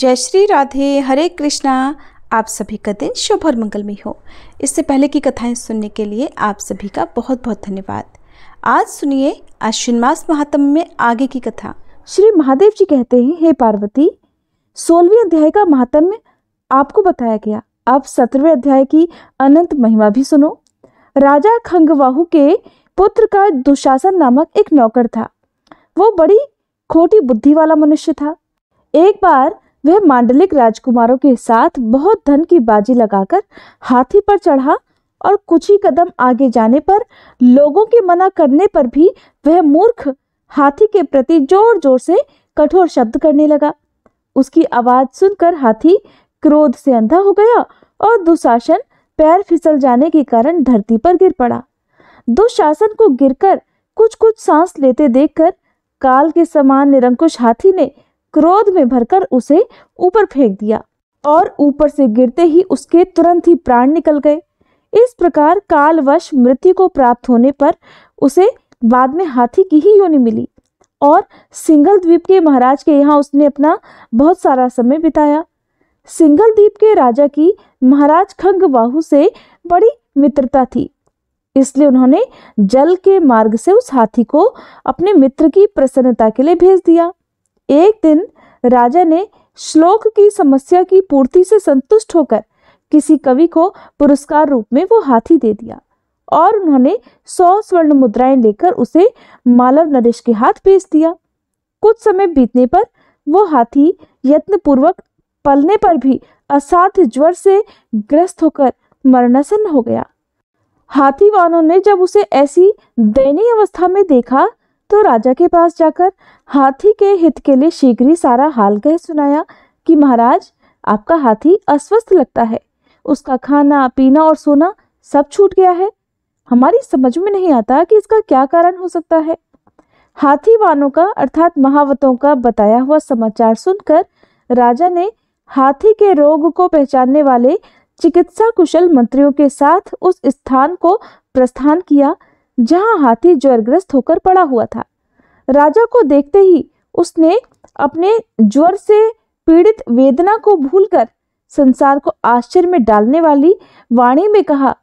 जय श्री राधे हरे कृष्णा आप सभी का दिन शुभ और मंगलमय हो इससे पहले की कथाएं सुनने के लिए आप सभी का बहुत बहुत धन्यवाद आज सुनिए अश्विन मास महात्म में आगे की कथा श्री महादेव जी कहते हैं हे पार्वती सोलहवीं अध्याय का महात्म्य आपको बताया गया अब सत्रहवें अध्याय की अनंत महिमा भी सुनो राजा खंगवाहू के पुत्र का दुशासन नामक एक नौकर था वो बड़ी खोटी बुद्धि वाला मनुष्य था एक बार वह मांडलिक राजकुमारों के साथ बहुत धन की बाजी लगाकर हाथी पर चढ़ा और कुछ ही कदम आगे जाने पर लोगों के मना करने पर भी वह मूर्ख हाथी के प्रति जोर जोर से कठोर शब्द करने लगा उसकी आवाज सुनकर हाथी क्रोध से अंधा हो गया और दुशासन पैर फिसल जाने के कारण धरती पर गिर पड़ा दुशासन को गिरकर कुछ कुछ सांस लेते देखकर काल के समान निरंकुश हाथी ने क्रोध में भरकर उसे ऊपर फेंक दिया और ऊपर से गिरते ही उसके तुरंत ही प्राण निकल गए इस प्रकार कालवश मृत्यु को प्राप्त होने पर उसे बाद में हाथी की ही योनि मिली और सिंगल द्वीप के महाराज के यहाँ उसने अपना बहुत सारा समय बिताया सिंगल द्वीप के राजा की महाराज खंग बाहू से बड़ी मित्रता थी इसलिए उन्होंने जल के मार्ग से उस हाथी को अपने मित्र की प्रसन्नता के लिए भेज दिया एक दिन राजा ने श्लोक की समस्या की पूर्ति से संतुष्ट होकर किसी कवि को पुरस्कार रूप में वो हाथी दे दिया और उन्होंने सौ स्वर्ण मुद्राएं लेकर उसे मालव नरेश के हाथ भेज दिया कुछ समय बीतने पर वो हाथी यत्न पूर्वक पलने पर भी असाध्य ज्वर से ग्रस्त होकर मरणसन्न हो गया हाथी वानों ने जब उसे ऐसी दयनीय अवस्था में देखा तो राजा के पास जाकर हाथी के हित के लिए शीघ्र ही सारा हाल कह सुनाया कि महाराज आपका हाथी अस्वस्थ लगता है उसका खाना पीना और सोना सब छूट गया है हमारी समझ में नहीं आता कि इसका क्या कारण हो सकता है हाथी वानों का अर्थात महावतों का बताया हुआ समाचार सुनकर राजा ने हाथी के रोग को पहचानने वाले चिकित्सा कुशल मंत्रियों के साथ उस स्थान को प्रस्थान किया जहां हाथी ज्वरग्रस्त होकर पड़ा हुआ था राजा को देखते ही उसने अपने ज्वर से पीड़ित वेदना को भूलकर संसार को आश्चर्य में डालने वाली वाणी में कहा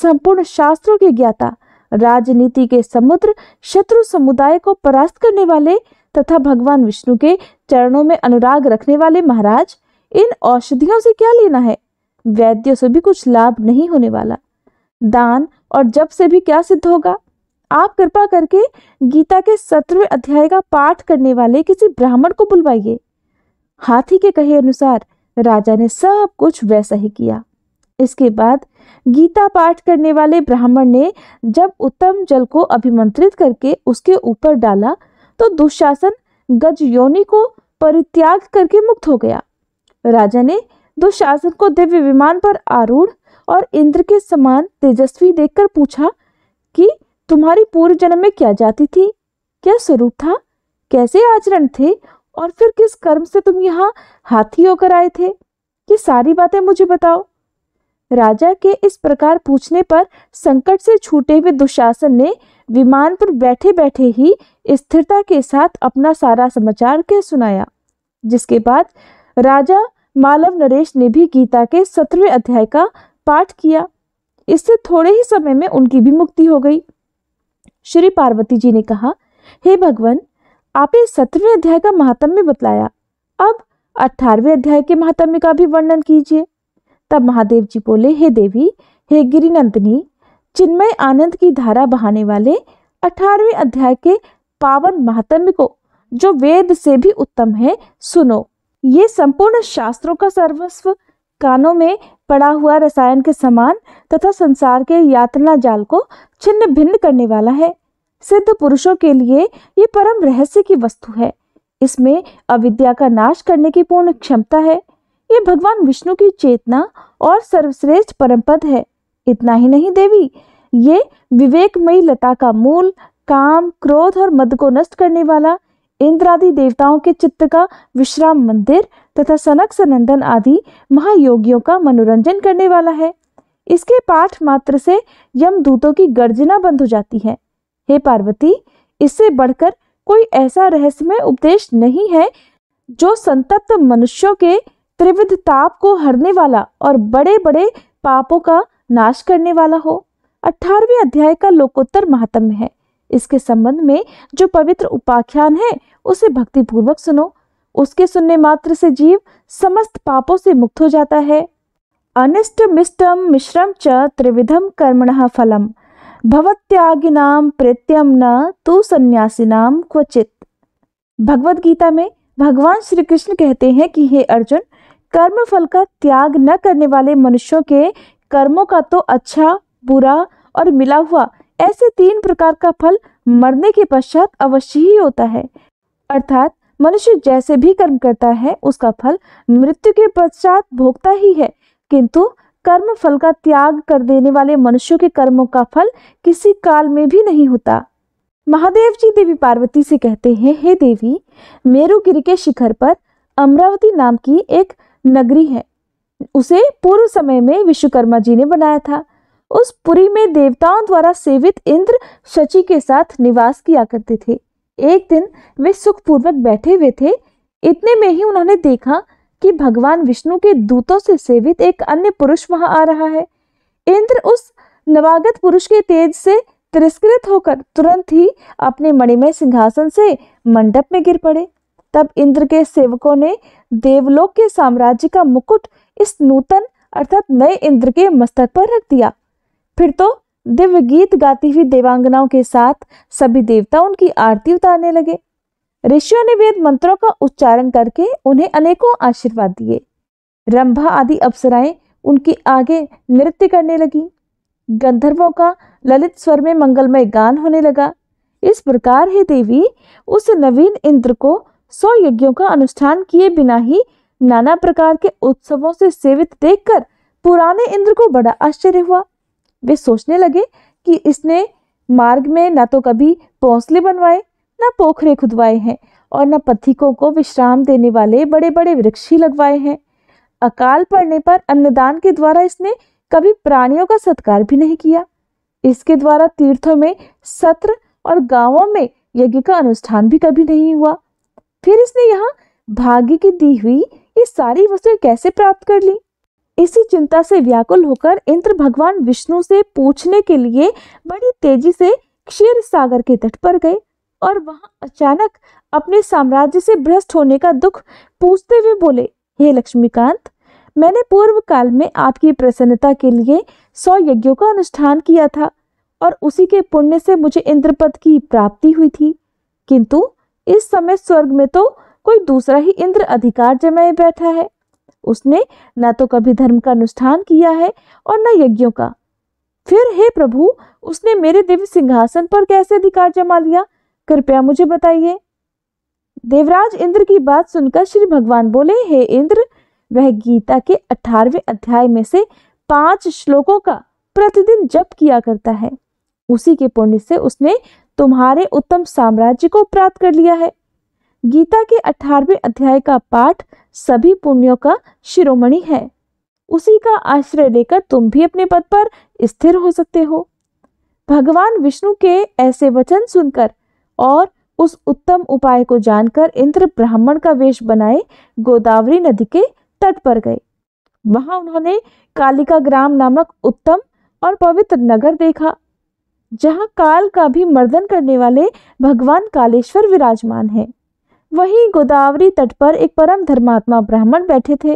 संपूर्ण शास्त्रों के ज्ञाता राजनीति के समुद्र शत्रु समुदाय को परास्त करने वाले तथा भगवान विष्णु के चरणों में अनुराग रखने वाले महाराज इन औषधियों से क्या लेना है वैद्यों से भी कुछ लाभ नहीं होने वाला दान और जब से भी क्या सिद्ध होगा आप कृपा करके गीता के सत्रवें अध्याय का पाठ करने वाले किसी ब्राह्मण को बुलवाइए हाथी के कहे अनुसार राजा ने सब कुछ वैसा ही किया इसके बाद गीता पाठ करने वाले ब्राह्मण ने जब उत्तम जल को अभिमंत्रित करके उसके ऊपर डाला तो दुशासन गज योनि को परित्याग करके मुक्त हो गया राजा ने दुशासन को दिव्य विमान पर आरूढ़ और इंद्र के समान तेजस्वी देखकर पूछा कि तुम्हारी पूर्व जन्म में क्या जाति थी क्या स्वरूप था कैसे आचरण थे और फिर किस कर्म से तुम यहाँ हाथी होकर आए थे ये सारी बातें मुझे बताओ राजा के इस प्रकार पूछने पर संकट से छूटे हुए दुशासन ने विमान पर बैठे बैठे ही स्थिरता के साथ अपना सारा समाचार कह सुनाया जिसके बाद राजा मालव नरेश ने भी गीता के सत्रहवें अध्याय का पाठ किया इससे थोड़े ही समय में उनकी भी मुक्ति हो गई श्री पार्वती जी ने कहा हे भगवान आपने सत्रहवें अध्याय का महात्म्य बतलाया अब अठारहवें अध्याय के महात्म्य का भी वर्णन कीजिए तब महादेव जी बोले हे देवी हे गिरिनंदनी चिन्मय आनंद की धारा बहाने वाले अठारहवें अध्याय के पावन महात्म्य को जो वेद से भी उत्तम है सुनो ये संपूर्ण शास्त्रों का सर्वस्व कानों में पड़ा हुआ रसायन के समान तथा संसार के यातना जाल को छिन्न भिन्न करने वाला है सिद्ध पुरुषों के लिए ये परम रहस्य की वस्तु है इसमें अविद्या का नाश करने की पूर्ण क्षमता है ये भगवान विष्णु की चेतना और सर्वश्रेष्ठ परमपद है इतना ही नहीं देवी ये विवेकमयी लता का मूल काम क्रोध और मद को नष्ट करने वाला इंद्र आदि देवताओं के चित्त का विश्राम मंदिर तथा सनक सनंदन आदि महायोगियों का मनोरंजन करने वाला है इसके पाठ मात्र से यम दूतों की गर्जना बंद हो जाती है हे पार्वती इससे बढ़कर कोई ऐसा रहस्यमय उपदेश नहीं है जो संतप्त मनुष्यों के त्रिविध ताप को हरने वाला और बड़े बड़े पापों का नाश करने वाला हो अठारवी अध्याय का लोकोत्तर महात्म्य है इसके संबंध में जो पवित्र उपाख्यान है उसे भक्ति पूर्वक सुनो उसके सुनने मात्र से जीव समस्त पापों से मुक्त हो जाता है अनिष्ट मिष्टम मिश्रम च त्रिविधम कर्मण फलम भवत्यागिनाम प्रत्यम न तु सन्यासिनाम क्वचित भगवत गीता में भगवान श्री कृष्ण कहते हैं कि हे अर्जुन कर्म फल का त्याग न करने वाले मनुष्यों के कर्मों का तो अच्छा बुरा और मिला हुआ ऐसे तीन प्रकार का फल मरने के पश्चात अवश्य ही होता है अर्थात मनुष्य जैसे भी कर्म करता है उसका फल मृत्यु के पश्चात भोगता ही है किंतु कर्म फल का त्याग कर देने वाले मनुष्यों के कर्मों का फल किसी काल में भी नहीं होता महादेव जी देवी पार्वती से कहते हैं हे देवी मेरुगिर के शिखर पर अमरावती नाम की एक नगरी है उसे पूर्व समय में विश्वकर्मा जी ने बनाया था उस पुरी में देवताओं द्वारा सेवित इंद्र शची के साथ निवास किया करते थे एक दिन वे सुखपूर्वक बैठे हुए थे इतने में ही उन्होंने देखा कि भगवान विष्णु के दूतों से सेवित एक अन्य पुरुष वहां आ रहा है इंद्र उस नवागत पुरुष के तेज से तिरस्कृत होकर तुरंत ही अपने मणिमय सिंहासन से मंडप में गिर पड़े तब इंद्र के सेवकों ने देवलोक के साम्राज्य का मुकुट इस नूतन अर्थात नए इंद्र के मस्तक पर रख दिया फिर तो दिव्य गीत गाती हुई देवांगनाओं के साथ सभी देवता उनकी आरती उतारने लगे ऋषियों ने वेद मंत्रों का उच्चारण करके उन्हें अनेकों आशीर्वाद दिए रंभा आदि अप्सराएं उनके आगे नृत्य करने लगी गंधर्वों का ललित स्वर में मंगलमय गान होने लगा इस प्रकार ही देवी उस नवीन इंद्र को सौ यज्ञों का अनुष्ठान किए बिना ही नाना प्रकार के उत्सवों से सेवित देखकर पुराने इंद्र को बड़ा आश्चर्य हुआ वे सोचने लगे कि इसने मार्ग में न तो कभी पौसले बनवाए न पोखरे खुदवाए हैं और न पथिकों को विश्राम देने वाले बड़े बड़े वृक्ष ही लगवाए हैं अकाल पड़ने पर अन्नदान के द्वारा इसने कभी प्राणियों का सत्कार भी नहीं किया इसके द्वारा तीर्थों में सत्र और गांवों में यज्ञ का अनुष्ठान भी कभी नहीं हुआ फिर इसने यहाँ भाग्य की दी हुई ये सारी वस्तुएं कैसे प्राप्त कर ली इसी चिंता से व्याकुल होकर इंद्र भगवान विष्णु से पूछने के लिए बड़ी तेजी से क्षीर सागर के तट पर गए और वहां अचानक अपने साम्राज्य से भ्रष्ट होने का दुख पूछते हुए बोले हे लक्ष्मीकांत मैंने पूर्व काल में आपकी प्रसन्नता के लिए सौ यज्ञों का अनुष्ठान किया था और उसी के पुण्य से मुझे इंद्रपद की प्राप्ति हुई थी किंतु इस समय स्वर्ग में तो कोई दूसरा ही इंद्र अधिकार जमाए बैठा है उसने न तो कभी धर्म का अनुष्ठान किया है और न यज्ञों का फिर हे प्रभु उसने मेरे दिव्य सिंहासन पर कैसे अधिकार जमा लिया कृपया मुझे बताइए देवराज इंद्र की बात सुनकर श्री भगवान बोले हे इंद्र वह गीता के अठारहवें अध्याय में से पांच श्लोकों का प्रतिदिन जप किया करता है उसी के पुण्य से उसने तुम्हारे उत्तम साम्राज्य को प्राप्त कर लिया है गीता के अठारहवें अध्याय का पाठ सभी पुण्यों का शिरोमणि है उसी का आश्रय लेकर तुम भी अपने पद पर स्थिर हो सकते हो भगवान विष्णु के ऐसे वचन सुनकर और उस उत्तम उपाय को जानकर इंद्र ब्राह्मण का वेश बनाए गोदावरी नदी के तट पर गए वहां उन्होंने कालिका ग्राम नामक उत्तम और पवित्र नगर देखा जहां काल का भी मर्दन करने वाले भगवान कालेश्वर विराजमान हैं। वहीं गोदावरी तट पर एक परम धर्मात्मा ब्राह्मण बैठे थे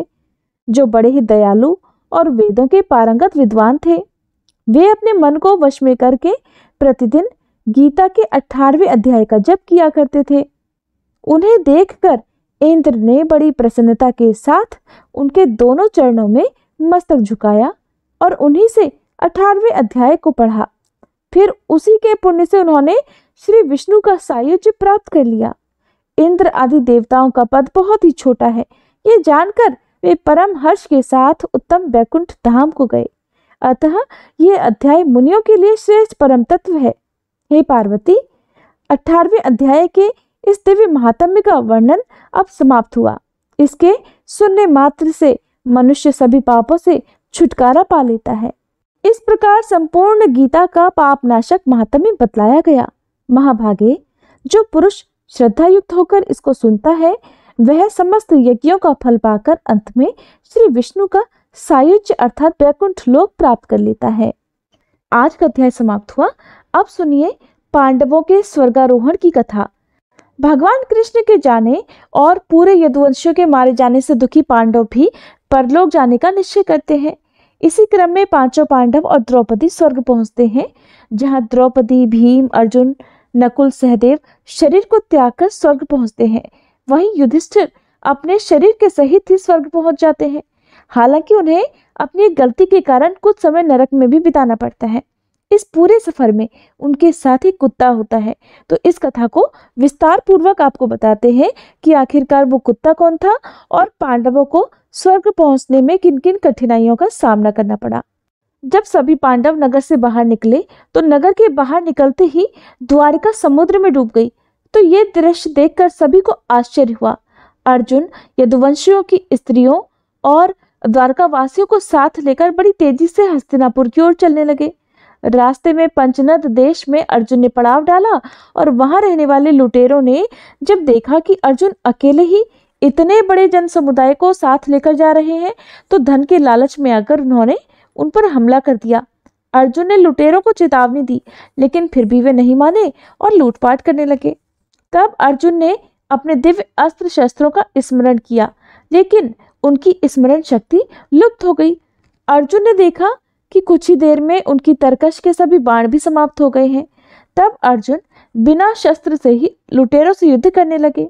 जो बड़े ही दयालु और वेदों के पारंगत विद्वान थे वे अपने मन को वश में करके प्रतिदिन गीता के अठारहवें अध्याय का जप किया करते थे उन्हें देखकर इंद्र ने बड़ी प्रसन्नता के साथ उनके दोनों चरणों में मस्तक झुकाया और उन्हीं से अठारहवें अध्याय को पढ़ा फिर उसी के पुण्य से उन्होंने श्री विष्णु का सायुज प्राप्त कर लिया इंद्र आदि देवताओं का पद बहुत ही छोटा है ये जानकर वे परम हर्ष के साथ उत्तम वैकुंठ धाम को गए अतः ये अध्याय मुनियों के लिए श्रेष्ठ परम तत्व है हे पार्वती अठारवे अध्याय के इस दिव्य महात्म्य का वर्णन अब समाप्त हुआ इसके सुनने मात्र से मनुष्य सभी पापों से छुटकारा पा लेता है इस प्रकार संपूर्ण गीता का पापनाशक महात्म्य बतलाया गया महाभागे जो पुरुष श्रद्धा युक्त होकर इसको सुनता है वह समस्त यज्ञों का फल पाकर अंत में श्री विष्णु का सायुज्य अर्थात वैकुंठ लोक प्राप्त कर लेता है आज का अध्याय समाप्त हुआ अब सुनिए पांडवों के स्वर्गारोहण की कथा भगवान कृष्ण के जाने और पूरे यदुवंशियों के मारे जाने से दुखी पांडव भी परलोक जाने का निश्चय करते हैं इसी क्रम में पांचों पांडव और द्रौपदी स्वर्ग पहुंचते हैं जहां द्रौपदी भीम अर्जुन नकुल सहदेव शरीर को त्याग कर स्वर्ग पहुंचते हैं वहीं युधिष्ठिर अपने शरीर के सहित ही स्वर्ग पहुंच जाते हैं हालांकि उन्हें अपनी गलती के कारण कुछ समय नरक में भी बिताना पड़ता है इस पूरे सफर में उनके साथ ही कुत्ता होता है तो इस कथा को विस्तार पूर्वक आपको बताते हैं कि आखिरकार वो कुत्ता कौन था और पांडवों को स्वर्ग पहुंचने में किन किन कठिनाइयों का सामना करना पड़ा जब सभी पांडव नगर से बाहर निकले तो नगर के बाहर निकलते ही द्वारिका समुद्र में डूब गई तो ये दृश्य देखकर सभी को आश्चर्य हुआ अर्जुन यदुवंशियों की स्त्रियों और द्वारका वासियों को साथ लेकर बड़ी तेजी से हस्तिनापुर की ओर चलने लगे रास्ते में पंचनद देश में अर्जुन ने पड़ाव डाला और वहां रहने वाले लुटेरों ने जब देखा कि अर्जुन अकेले ही इतने बड़े जन समुदाय को साथ लेकर जा रहे हैं तो धन के लालच में आकर उन्होंने उन पर हमला कर दिया अर्जुन ने लुटेरों को चेतावनी दी लेकिन फिर भी वे नहीं माने और लूटपाट करने लगे तब अर्जुन ने अपने दिव्य अस्त्र शस्त्रों का स्मरण किया लेकिन उनकी स्मरण शक्ति लुप्त हो गई अर्जुन ने देखा कि कुछ ही देर में उनकी तरकश के सभी बाण भी समाप्त हो गए हैं तब अर्जुन बिना शस्त्र से ही लुटेरों से युद्ध करने लगे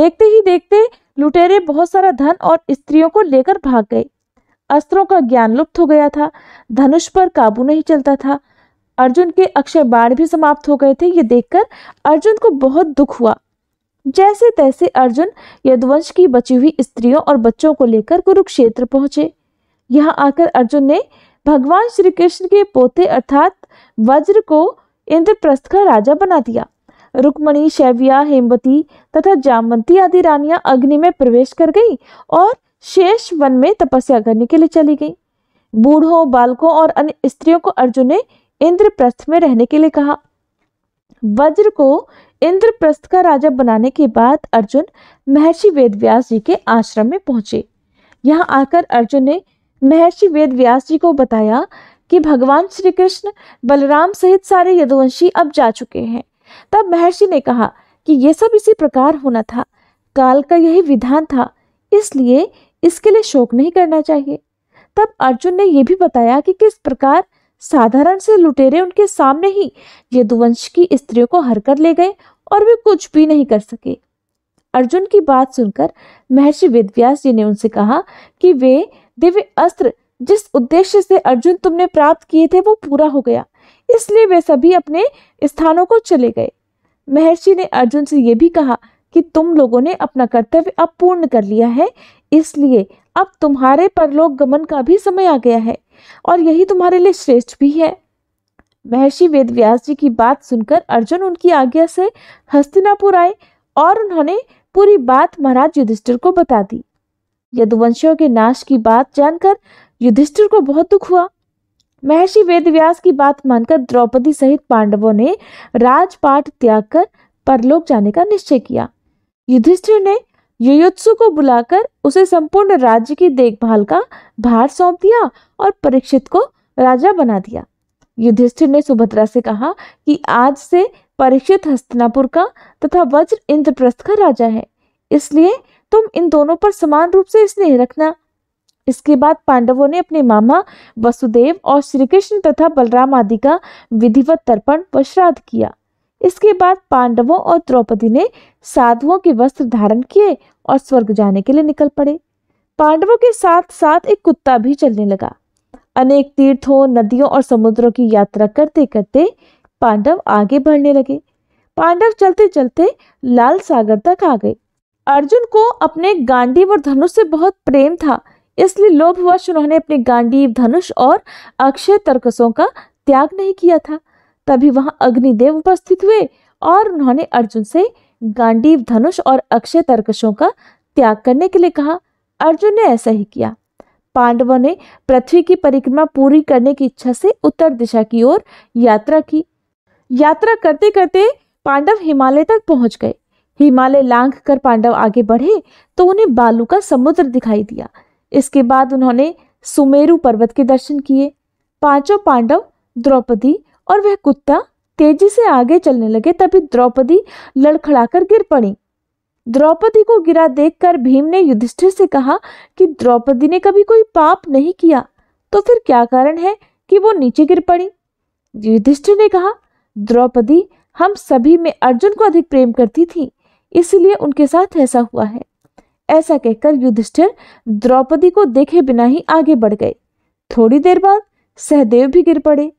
देखते ही देखते लुटेरे बहुत सारा धन और स्त्रियों को लेकर भाग गए अस्त्रों का ज्ञान लुप्त हो गया था धनुष पर काबू नहीं चलता था अर्जुन के अक्षय बाण भी समाप्त हो गए थे ये देखकर अर्जुन को बहुत दुख हुआ जैसे तैसे अर्जुन यदुवंश की बची हुई स्त्रियों और बच्चों को लेकर कुरुक्षेत्र पहुंचे यहाँ आकर अर्जुन ने भगवान श्री कृष्ण के पोते अर्थात वज्र को इंद्रप्रस्थ का राजा बना दिया रुक्मणी शैविया हेमवती तथा जामवंती आदि रानियां अग्नि में प्रवेश कर गई और शेष वन में तपस्या करने के लिए चली गई बूढ़ों बालकों और अन्य स्त्रियों को अर्जुन ने इंद्रप्रस्थ में रहने के लिए कहा वज्र को इंद्रप्रस्थ का राजा बनाने के बाद अर्जुन महर्षि वेदव्यास जी के आश्रम में पहुंचे यहाँ आकर अर्जुन ने महर्षि वेदव्यास जी को बताया कि भगवान श्री कृष्ण बलराम सहित सारे यदुवंशी अब जा चुके हैं तब महर्षि ने कहा कि यह सब इसी प्रकार होना था काल का यही विधान था इसलिए इसके लिए शोक नहीं करना चाहिए तब अर्जुन ने यह भी बताया कि किस प्रकार साधारण से लुटेरे उनके सामने ही यदुवंश की स्त्रियों को हर कर ले गए और वे कुछ भी नहीं कर सके अर्जुन की बात सुनकर महर्षि वेदव्यास जी ने उनसे कहा कि वे दिव्य अस्त्र जिस उद्देश्य से अर्जुन तुमने प्राप्त किए थे वो पूरा हो गया इसलिए वे सभी अपने स्थानों को चले गए महर्षि ने अर्जुन से यह भी कहा कि तुम लोगों ने अपना कर्तव्य अब पूर्ण कर लिया है इसलिए अब तुम्हारे परलोक गमन का भी समय आ गया है और यही तुम्हारे लिए श्रेष्ठ भी है महर्षि वेद जी की बात सुनकर अर्जुन उनकी आज्ञा से हस्तिनापुर आए और उन्होंने पूरी बात महाराज युधिष्ठिर को बता दी यदुवंशियों के नाश की बात जानकर युधिष्ठिर को बहुत दुख हुआ महर्षि वेद की बात मानकर द्रौपदी सहित पांडवों ने राजपाट त्याग कर परलोक जाने का निश्चय किया युधिष्ठिर ने युयोत्सु को बुलाकर उसे संपूर्ण राज्य की देखभाल का भार सौंप दिया और परीक्षित को राजा बना दिया युधिष्ठिर ने सुभद्रा से कहा कि आज से परीक्षित हस्तनापुर का तथा वज्र इंद्रप्रस्थ का राजा है इसलिए तुम इन दोनों पर समान रूप से स्नेह रखना इसके बाद पांडवों ने अपने मामा वसुदेव और श्री कृष्ण तथा बलराम आदि का विधिवत तर्पण व श्राद्ध किया इसके बाद पांडवों और द्रौपदी ने साधुओं के वस्त्र धारण किए और स्वर्ग जाने के लिए निकल पड़े पांडवों के साथ साथ एक कुत्ता भी चलने लगा अनेक तीर्थों नदियों और समुद्रों की यात्रा करते करते पांडव आगे बढ़ने लगे पांडव चलते चलते लाल सागर तक आ गए अर्जुन को अपने गांडीव और धनुष से बहुत प्रेम था इसलिए लोभवश उन्होंने अपने गांडीव धनुष और अक्षय तर्कसों का त्याग नहीं किया था तभी वहां अग्निदेव उपस्थित हुए और उन्होंने अर्जुन से गांडीव धनुष और अक्षय तर्कशों का त्याग करने के लिए कहा अर्जुन ने ऐसा ही किया पांडवों ने पृथ्वी की परिक्रमा पूरी करने की इच्छा से उत्तर दिशा की ओर यात्रा की यात्रा करते करते पांडव हिमालय तक पहुंच गए हिमालय लांघ कर पांडव आगे बढ़े तो उन्हें बालू का समुद्र दिखाई दिया इसके बाद उन्होंने सुमेरु पर्वत के दर्शन किए पांचों पांडव द्रौपदी और वह कुत्ता तेजी से आगे चलने लगे तभी द्रौपदी लड़खड़ाकर गिर पड़ी द्रौपदी को गिरा देखकर भीम ने युधिष्ठिर से कहा कि द्रौपदी ने कभी कोई पाप नहीं किया तो फिर क्या कारण है कि वो नीचे गिर पड़ी युधिष्ठिर ने कहा द्रौपदी हम सभी में अर्जुन को अधिक प्रेम करती थी इसलिए उनके साथ ऐसा हुआ है ऐसा कहकर युधिष्ठिर द्रौपदी को देखे बिना ही आगे बढ़ गए थोड़ी देर बाद सहदेव भी गिर पड़े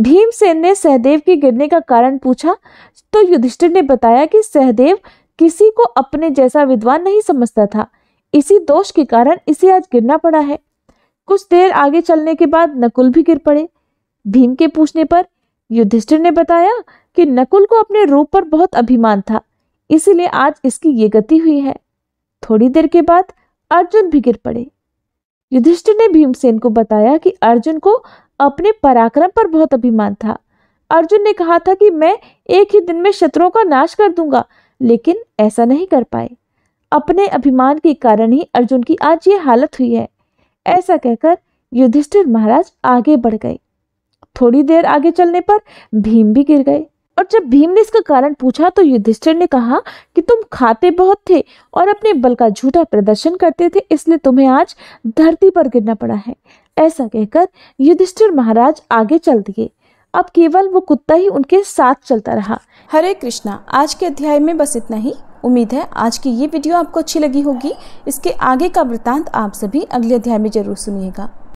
भीमसेन ने सहदेव के गिरने का कारण पूछा तो युधिष्ठिर ने बताया कि सहदेव किसी को अपने जैसा विद्वान नहीं समझता था इसी दोष के कारण इसे आज गिरना पड़ा है कुछ देर आगे चलने के बाद नकुल भी गिर पड़े भीम के पूछने पर युधिष्ठिर ने बताया कि नकुल को अपने रूप पर बहुत अभिमान था इसीलिए आज इसकी ये गति हुई है थोड़ी देर के बाद अर्जुन भी गिर पड़े युधिष्ठिर ने भीमसेन को बताया कि अर्जुन को अपने पराक्रम पर बहुत अभिमान था अर्जुन ने कहा था कि मैं एक ही दिन में शत्रुओं का नाश कर दूंगा लेकिन ऐसा नहीं कर पाए अपने अभिमान के कारण ही अर्जुन की आज ये हालत हुई है ऐसा कहकर युधिष्ठिर महाराज आगे बढ़ गए थोड़ी देर आगे चलने पर भीम भी गिर गए और जब भीम ने इसका कारण पूछा तो युधिष्ठिर ने कहा कि तुम खाते बहुत थे और अपने बल का झूठा प्रदर्शन करते थे इसलिए तुम्हें आज धरती पर गिरना पड़ा है ऐसा कहकर युधिष्ठिर महाराज आगे चल दिए अब केवल वो कुत्ता ही उनके साथ चलता रहा हरे कृष्णा आज के अध्याय में बस इतना ही उम्मीद है आज की ये वीडियो आपको अच्छी लगी होगी इसके आगे का वृत्तांत आप सभी अगले अध्याय में जरूर सुनिएगा